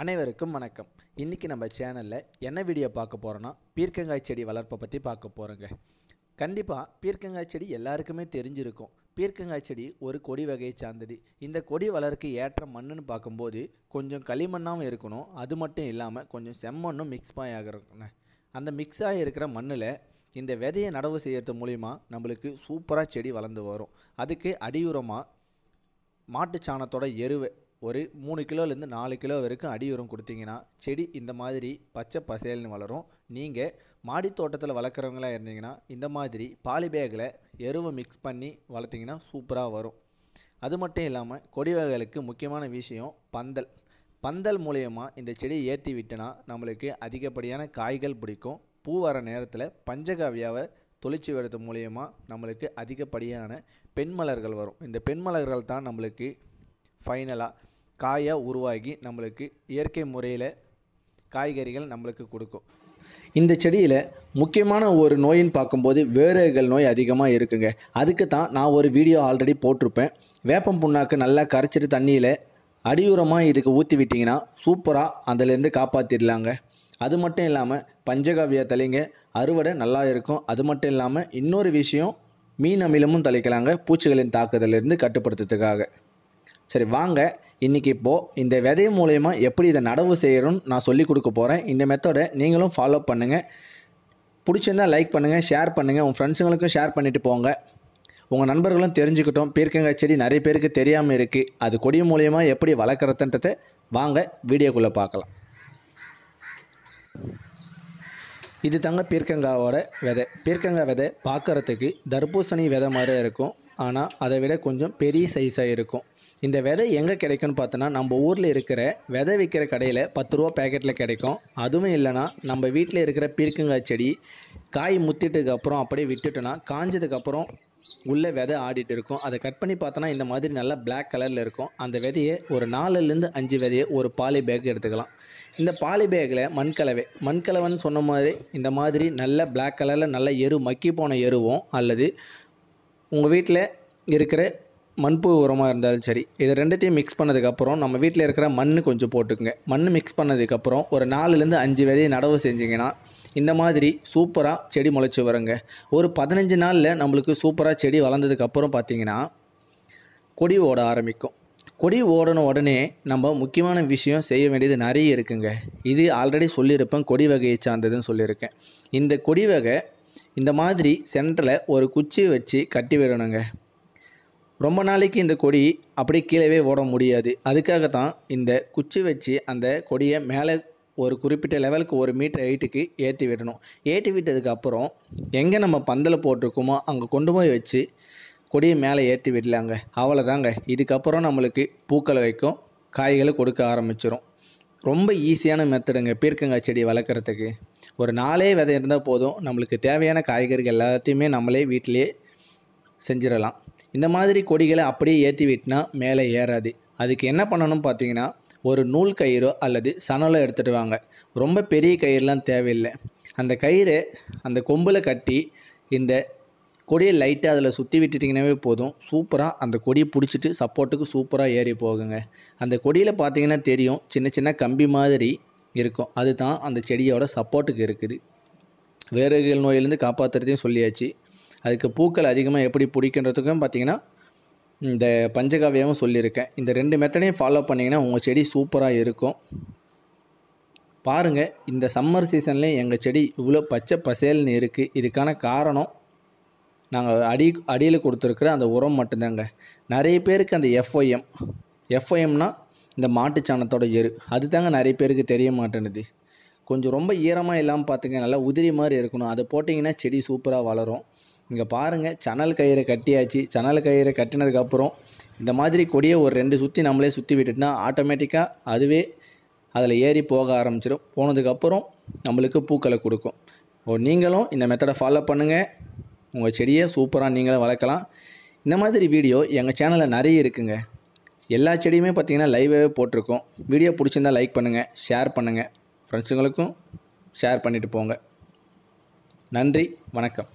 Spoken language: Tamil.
அனைவருக்கும் வணக்கம் இன்றைக்கி நம்ம சேனலில் என்ன வீடியோ பார்க்க போகிறோன்னா பீர்க்கங்காய் செடி வளர்ப்பை பற்றி பார்க்க போகிறோங்க கண்டிப்பாக பீர்க்கங்காய் செடி எல்லாருக்குமே தெரிஞ்சிருக்கும் பீர்க்கங்காய் செடி ஒரு கொடி வகையை சார்ந்தது இந்த கொடி வளர்க்கு ஏற்ற மண்ணுன்னு பார்க்கும்போது கொஞ்சம் களிமண்ணாகவும் இருக்கணும் அது மட்டும் இல்லாமல் கொஞ்சம் செம்மண்ணும் மிக்ஸ் ஆகிருக்கணும் அந்த மிக்ஸ் இருக்கிற மண்ணில் இந்த விதையை நடவு செய்கிறது மூலிமா நம்மளுக்கு சூப்பராக செடி வளர்ந்து வரும் அதுக்கு அடியுரமாக மாட்டுச்சாணத்தோட எருவை ஒரு மூணு கிலோலேருந்து நாலு கிலோ வரைக்கும் அடி உரம் கொடுத்தீங்கன்னா செடி இந்த மாதிரி பச்சை பசேல்னு வளரும் நீங்கள் மாடி தோட்டத்தில் வளர்க்குறவங்களாக இருந்தீங்கன்னா இந்த மாதிரி பாலிபேக்கில் எருவை மிக்ஸ் பண்ணி வளர்த்திங்கன்னா சூப்பராக வரும் அது மட்டும் இல்லாமல் கொடி வகைகளுக்கு முக்கியமான விஷயம் பந்தல் பந்தல் மூலயமா இந்த செடியை ஏற்றி விட்டுனா நம்மளுக்கு அதிகப்படியான காய்கள் பிடிக்கும் பூ வர நேரத்தில் பஞ்சகாவியாவை தொழிற்சி வரது மூலயமா நம்மளுக்கு அதிகப்படியான பெண் மலர்கள் வரும் இந்த பெண் மலர்கள் தான் நம்மளுக்கு ஃபைனலாக காயாக உருவாகி நம்மளுக்கு இயற்கை முறையில் காய்கறிகள் நம்மளுக்கு கொடுக்கும் இந்த செடியில் முக்கியமான ஒரு நோயின்னு பார்க்கும்போது வேறுகள் நோய் அதிகமாக இருக்குங்க அதுக்கு தான் நான் ஒரு வீடியோ ஆல்ரெடி போட்டிருப்பேன் வேப்பம் புண்ணாக்கு நல்லா கரைச்சிட்டு தண்ணியில் அடியுரமாக இதுக்கு ஊற்றி விட்டிங்கன்னா சூப்பராக அதிலேருந்து காப்பாற்றிடலாங்க அது மட்டும் இல்லாமல் பஞ்சகாவியா தலைங்க அறுவடை நல்லா இருக்கும் அது மட்டும் இல்லாமல் இன்னொரு விஷயம் மீன் அமிலமும் தலைக்கலாங்க பூச்சிகளின் தாக்குதலிருந்து கட்டுப்படுத்துறதுக்காக சரி வாங்க இன்றைக்கி இப்போது இந்த விதை மூலயமா எப்படி இதை நடவு செய்கிறோன்னு நான் சொல்லி கொடுக்க போகிறேன் இந்த மெத்தடை நீங்களும் ஃபாலோ பண்ணுங்கள் பிடிச்சிருந்தால் லைக் பண்ணுங்கள் ஷேர் பண்ணுங்கள் உங்கள் ஃப்ரெண்ட்ஸுங்களுக்கும் ஷேர் பண்ணிவிட்டு போங்க உங்கள் நண்பர்களும் தெரிஞ்சுக்கிட்டோம் பீர்க்கங்காய் செடி நிறைய பேருக்கு தெரியாமல் இருக்குது அது கொடி மூலயமா எப்படி வளர்க்குறதுன்றதை வாங்க வீடியோக்குள்ளே பார்க்கலாம் இது தாங்க பீர்க்கங்காவோட விதை பீர்க்கங்காய் விதை பார்க்குறதுக்கு தர்பூசணி விதை மாதிரி இருக்கும் ஆனால் அதை விட கொஞ்சம் பெரிய சைஸாக இருக்கும் இந்த விதை எங்கே கிடைக்கும்னு பார்த்தோன்னா நம்ம ஊரில் இருக்கிற விதை விற்கிற கடையில் பத்து ரூபா பேக்கெட்டில் கிடைக்கும் அதுவும் இல்லைனா நம்ம வீட்டில் இருக்கிற பீர்க்கங்காய் செடி காய் முத்திட்டதுக்கப்புறம் அப்படியே விட்டுட்டோன்னா காஞ்சதுக்கப்புறம் உள்ளே விதை ஆடிட்டு இருக்கும் அதை கட் பண்ணி பார்த்தோன்னா இந்த மாதிரி நல்லா பிளாக் கலரில் இருக்கும் அந்த விதையை ஒரு நாலுலேருந்து அஞ்சு விதையை ஒரு பாலி பேக் எடுத்துக்கலாம் இந்த பாலி பேக்கில் மண்கலவை மண்கலவைன்னு சொன்ன மாதிரி இந்த மாதிரி நல்ல பிளாக் கலரில் நல்ல எரு மக்கி போன எருவும் அல்லது உங்கள் வீட்டில் இருக்கிற மண்புழு உரமாக இருந்தாலும் சரி இது ரெண்டுத்தையும் மிக்ஸ் பண்ணதுக்கப்புறம் நம்ம வீட்டில் இருக்கிற மண் கொஞ்சம் போட்டுக்குங்க மண் மிக்ஸ் பண்ணதுக்கப்புறம் ஒரு நாலுலேருந்து அஞ்சு விதையை நடவு செஞ்சிங்கன்னா இந்த மாதிரி சூப்பராக செடி முளைச்சி வருங்க ஒரு பதினஞ்சு நாளில் நம்மளுக்கு சூப்பராக செடி வளர்ந்ததுக்கப்புறம் பார்த்திங்கன்னா கொடி ஓட ஆரம்பிக்கும் கொடி ஓடன உடனே நம்ம முக்கியமான விஷயம் செய்ய வேண்டியது நிறைய இருக்குங்க இது ஆல்ரெடி சொல்லியிருப்பேன் கொடி வகையை சார்ந்ததுன்னு சொல்லியிருக்கேன் இந்த கொடி வகை இந்த மாதிரி சென்டரில் ஒரு குச்சியை வச்சு கட்டி விடணுங்க ரொம்ப நாளைக்கு இந்த கொடி அப்படி கீழே ஓட முடியாது அதுக்காக தான் இந்த குச்சி வச்சு அந்த கொடியை மேலே ஒரு குறிப்பிட்ட லெவலுக்கு ஒரு மீட்டர் ஹைட்டுக்கு ஏற்றி விடணும் ஏற்றி விட்டதுக்கப்புறம் எங்கே நம்ம பந்தல் போட்டிருக்கோமோ அங்கே கொண்டு போய் வச்சு கொடியை மேலே ஏற்றி விடலாங்க அவ்வளோதாங்க இதுக்கப்புறம் நம்மளுக்கு பூக்களை வைக்கும் காய்களை கொடுக்க ஆரம்பிச்சிடும் ரொம்ப ஈஸியான மெத்தடுங்க பீர்க்கங்காய் செடி வளர்க்குறதுக்கு ஒரு நாளே விதை இருந்தால் போதும் நம்மளுக்கு தேவையான காய்கறிகள் எல்லாத்தையுமே நம்மளே வீட்டிலே செஞ்சிடலாம் இந்த மாதிரி கொடிகளை அப்படியே ஏற்றி விட்டுனா மேலே ஏறாது அதுக்கு என்ன பண்ணணும் பார்த்தீங்கன்னா ஒரு நூல் கயிறோ அல்லது சணலோ எடுத்துகிட்டு வாங்க ரொம்ப பெரிய கயிறுலாம் தேவையில்லை அந்த கயிறு அந்த கொம்பில் கட்டி இந்த கொடியை லைட்டாக அதில் சுற்றி விட்டுட்டிங்கனாவே போதும் சூப்பராக அந்த கொடியை பிடிச்சிட்டு சப்போர்ட்டுக்கு சூப்பராக ஏறி போகுங்க அந்த கொடியில் பார்த்தீங்கன்னா தெரியும் சின்ன சின்ன கம்பி மாதிரி இருக்கும் அதுதான் அந்த செடியோட சப்போர்ட்டுக்கு இருக்குது வேறுகள் நோயிலேருந்து காப்பாற்றுறதையும் சொல்லியாச்சு அதுக்கு பூக்கள் அதிகமாக எப்படி பிடிக்கின்றதுக்கும் பார்த்திங்கன்னா இந்த பஞ்சகாவியமும் சொல்லியிருக்கேன் இந்த ரெண்டு மெத்தடையும் ஃபாலோ பண்ணிங்கன்னா உங்கள் செடி சூப்பராக இருக்கும் பாருங்கள் இந்த சம்மர் சீசன்லேயே எங்கள் செடி இவ்வளோ பச்சை பசேல்னு இருக்குது இதுக்கான காரணம் நாங்கள் அடி அடியில் கொடுத்துருக்குற அந்த உரம் மட்டும்தாங்க நிறைய பேருக்கு அந்த எஃப்ஐஎம் எஃப்ஐஎம்னா இந்த மாட்டுச்சாணத்தோட எரு அது தாங்க நிறைய பேருக்கு தெரிய மாட்டேனுது கொஞ்சம் ரொம்ப ஈரமாக இல்லாமல் பார்த்துங்க நல்லா உதிரி மாதிரி இருக்கணும் அதை போட்டிங்கன்னா செடி சூப்பராக வளரும் இங்கே பாருங்கள் சனல் கயிறை கட்டியாச்சு சனல் கயிறை கட்டினதுக்கப்புறம் இந்த மாதிரி கொடியை ஒரு ரெண்டு சுற்றி நம்மளே சுற்றி விட்டுட்டுனா ஆட்டோமேட்டிக்காக அதுவே அதில் ஏறி போக ஆரம்பிச்சிடும் போனதுக்கப்புறம் நம்மளுக்கு பூக்களை கொடுக்கும் ஓ நீங்களும் இந்த மெத்தடை ஃபாலோ பண்ணுங்கள் உங்கள் செடியை சூப்பராக நீங்களும் வளர்க்கலாம் இந்த மாதிரி வீடியோ எங்கள் சேனலில் நிறைய இருக்குங்க எல்லா செடியுமே பார்த்திங்கன்னா லைவாகவே போட்டிருக்கோம் வீடியோ பிடிச்சிருந்தால் லைக் பண்ணுங்கள் ஷேர் பண்ணுங்கள் ஃப்ரெண்ட்ஸுங்களுக்கும் ஷேர் பண்ணிவிட்டு போங்க நன்றி வணக்கம்